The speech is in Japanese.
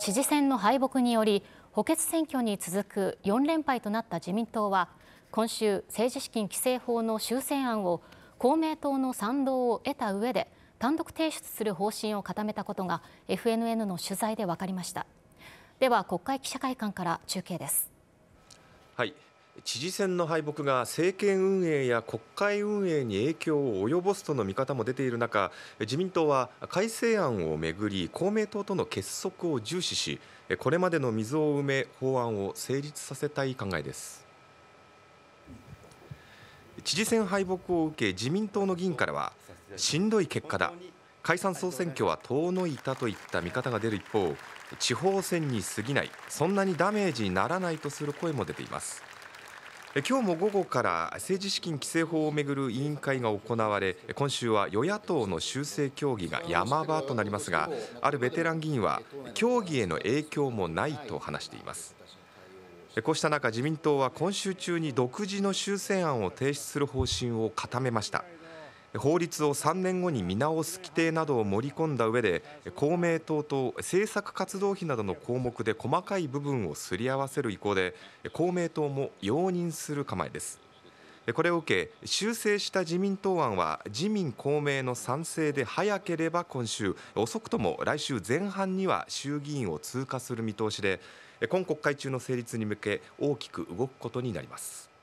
知事選の敗北により補欠選挙に続く4連敗となった自民党は今週政治資金規正法の修正案を公明党の賛同を得た上で単独提出する方針を固めたことが FNN の取材で分かりましたでは国会記者会館から中継ですはい知事選の敗北が政権運営や国会運営に影響を及ぼすとの見方も出ている中自民党は改正案をめぐり公明党との結束を重視しこれまでの水を埋め法案を成立させたい考えです知事選敗北を受け自民党の議員からはしんどい結果だ解散総選挙は遠のいたといった見方が出る一方地方選に過ぎないそんなにダメージにならないとする声も出ています今日も午後から政治資金規正法をめぐる委員会が行われ今週は与野党の修正協議が山場となりますがあるベテラン議員は協議への影響もないと話していますこうした中自民党は今週中に独自の修正案を提出する方針を固めました法律を3年後に見直す規定などを盛り込んだ上で公明党と政策活動費などの項目で細かい部分をすり合わせる意向で公明党も容認する構えですこれを受け修正した自民党案は自民公明の賛成で早ければ今週遅くとも来週前半には衆議院を通過する見通しで今国会中の成立に向け大きく動くことになります